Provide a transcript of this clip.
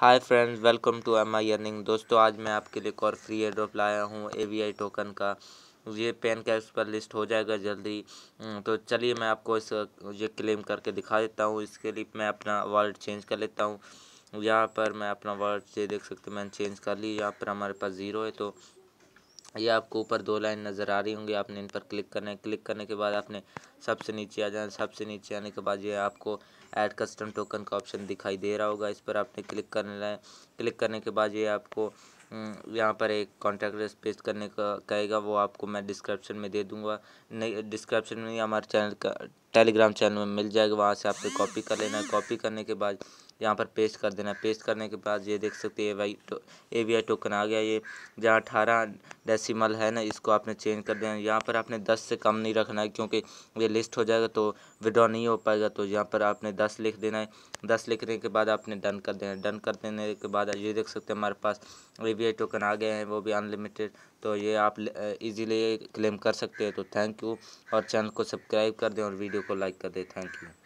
hi friends welcome to M I earning दोस्तों आज मैं आपके लिए एक और फ्री ड्रॉप लाया हूँ ए वी आई टोकन का ये पेन कैप्स पर लिस्ट हो जाएगा जल्दी हम्म, तो चलिए मैं आपको इस ये क्लेम करके दिखा देता हूँ इसके लिए मैं अपना वॉलेट चेंज कर लेता हूँ यहाँ पर मैं अपना वॉलेट ये देख सकते हैं मैंने चेंज कर ली यहाँ पर हमारे पास ज़ीरो है तो ये आपको ऊपर दो लाइन नज़र आ रही होंगी आपने इन पर क्लिक करना है क्लिक करने के बाद आपने सबसे नीचे आ जाना सबसे नीचे आने के बाद ये आपको ऐड कस्टम टोकन का ऑप्शन दिखाई दे रहा होगा इस पर आपने क्लिक करना है क्लिक करने के बाद ये आपको हम्म, यहाँ पर एक कॉन्टैक्ट एड्रेस पेस्ट करने का कहेगा वो आपको मैं डिस्क्रिप्शन में दे दूँगा नहीं डिस्क्रिप्शन में ही हमारे चैनल का टेलीग्राम चैनल में मिल जाएगा वहाँ से आपको कॉपी कर लेना है कॉपी करने के बाद यहाँ पर पेस्ट कर देना पेस्ट करने के बाद ये देख सकते हैं ए वाई तो, ए वी आई टोकन आ गया ये जहाँ अठारह डेसिमल है ना इसको आपने चेंज कर देना यहाँ पर आपने दस से कम नहीं रखना है क्योंकि ये लिस्ट हो जाएगा तो विड्रॉ नहीं हो पाएगा तो यहाँ पर आपने दस लिख देना है दस लिखने के बाद आपने डन कर देना डन कर देने के बाद ये देख सकते हैं हमारे पास ए आई टोकन आ गए हैं वो भी अनलिमिटेड तो ये आप इजीली क्लेम कर सकते हैं तो थैंक यू और चैनल को सब्सक्राइब कर दें और वीडियो को लाइक कर दें थैंक यू